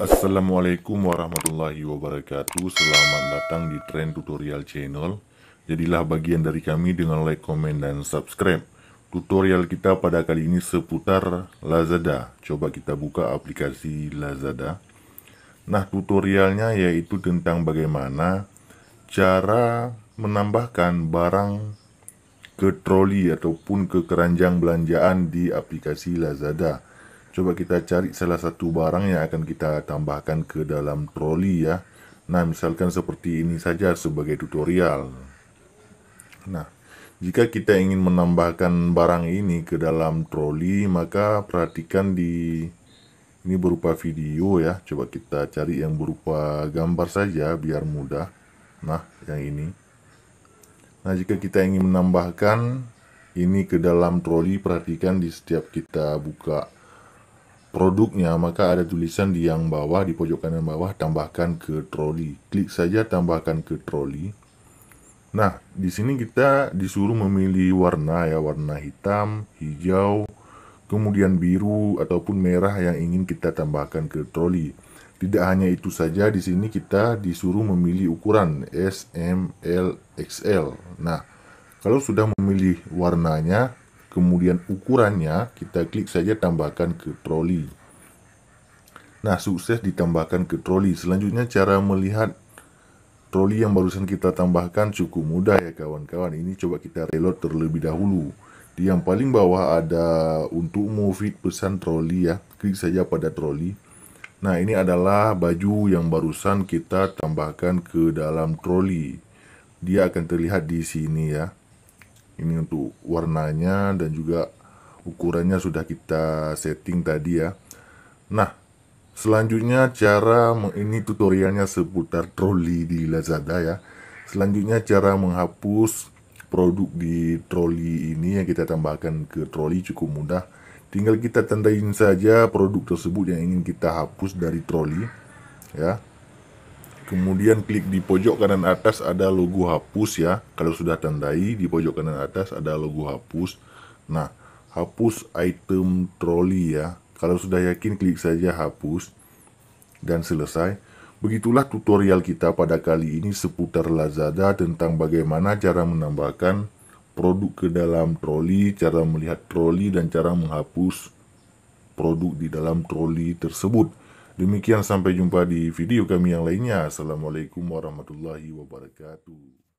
Assalamualaikum warahmatullahi wabarakatuh Selamat datang di Trend Tutorial Channel Jadilah bagian dari kami dengan like, komen, dan subscribe Tutorial kita pada kali ini seputar Lazada Coba kita buka aplikasi Lazada Nah tutorialnya yaitu tentang bagaimana Cara menambahkan barang ke troli ataupun ke keranjang belanjaan di aplikasi Lazada Coba kita cari salah satu barang yang akan kita tambahkan ke dalam troli ya. Nah, misalkan seperti ini saja sebagai tutorial. Nah, jika kita ingin menambahkan barang ini ke dalam troli, maka perhatikan di ini berupa video ya. Coba kita cari yang berupa gambar saja biar mudah. Nah, yang ini. Nah, jika kita ingin menambahkan ini ke dalam troli, perhatikan di setiap kita buka produknya, maka ada tulisan di yang bawah, di pojok kanan bawah, tambahkan ke troli. Klik saja tambahkan ke troli. Nah, di sini kita disuruh memilih warna ya, warna hitam, hijau, kemudian biru ataupun merah yang ingin kita tambahkan ke troli. Tidak hanya itu saja, di sini kita disuruh memilih ukuran S, M, L, XL. Nah, kalau sudah memilih warnanya, Kemudian ukurannya kita klik saja tambahkan ke troli. Nah, sukses ditambahkan ke troli. Selanjutnya cara melihat troli yang barusan kita tambahkan cukup mudah ya kawan-kawan. Ini coba kita reload terlebih dahulu. Di yang paling bawah ada untuk movie pesan troli ya. Klik saja pada troli. Nah, ini adalah baju yang barusan kita tambahkan ke dalam troli. Dia akan terlihat di sini ya ini untuk warnanya dan juga ukurannya sudah kita setting tadi ya nah selanjutnya cara ini tutorialnya seputar troli di Lazada ya selanjutnya cara menghapus produk di troli ini yang kita tambahkan ke troli cukup mudah tinggal kita tandain saja produk tersebut yang ingin kita hapus dari troli ya Kemudian klik di pojok kanan atas ada logo hapus ya. Kalau sudah tandai di pojok kanan atas ada logo hapus. Nah, hapus item troli ya. Kalau sudah yakin klik saja hapus dan selesai. Begitulah tutorial kita pada kali ini seputar Lazada tentang bagaimana cara menambahkan produk ke dalam troli, cara melihat troli dan cara menghapus produk di dalam troli tersebut. Demikian sampai jumpa di video kami yang lainnya. Assalamualaikum warahmatullahi wabarakatuh.